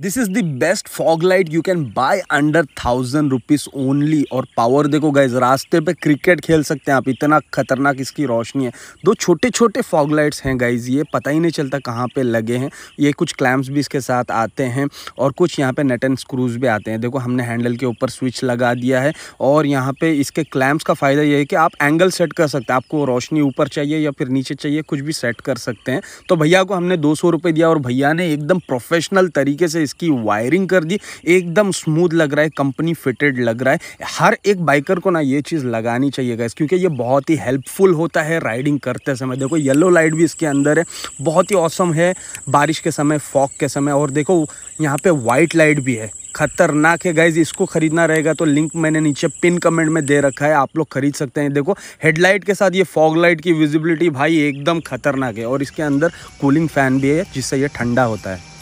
this is the best fog light you can buy under thousand rupees only और power देखो guys रास्ते पे cricket खेल सकते हैं आप इतना खतरनाक इसकी रोशनी है दो छोटे छोटे फॉग लाइट्स हैं गाइज ये पता ही नहीं चलता कहाँ पे लगे हैं ये कुछ क्लैम्प्स भी इसके साथ आते हैं और कुछ यहाँ पे नेट एंड स्क्रूज भी आते हैं देखो हमने हैंडल के ऊपर स्विच लगा दिया है और यहाँ पे इसके क्लैम्प्स का फ़ायदा ये है कि आप एंगल सेट कर सकते हैं आपको रोशनी ऊपर चाहिए या फिर नीचे चाहिए कुछ भी सेट कर सकते हैं तो भैया को हमने दो सौ दिया और भैया ने एकदम प्रोफेशनल तरीके से इसकी वायरिंग कर दी एकदम स्मूथ लग रहा है कंपनी फिटेड लग रहा है हर एक बाइकर को ना ये चीज़ लगानी चाहिए गैस क्योंकि ये बहुत ही हेल्पफुल होता है राइडिंग करते समय देखो येलो लाइट भी इसके अंदर है बहुत ही औसम है बारिश के समय फॉक के समय और देखो यहाँ पर वाइट लाइट भी है खतरनाक है गाइज इसको खरीदना रहेगा तो लिंक मैंने नीचे पिन कमेंट में दे रखा है आप लोग खरीद सकते हैं देखो हेडलाइट के साथ ये फॉग लाइट की विजिबिलिटी भाई एकदम खतरनाक है और इसके अंदर कूलिंग फैन भी है जिससे ये ठंडा होता है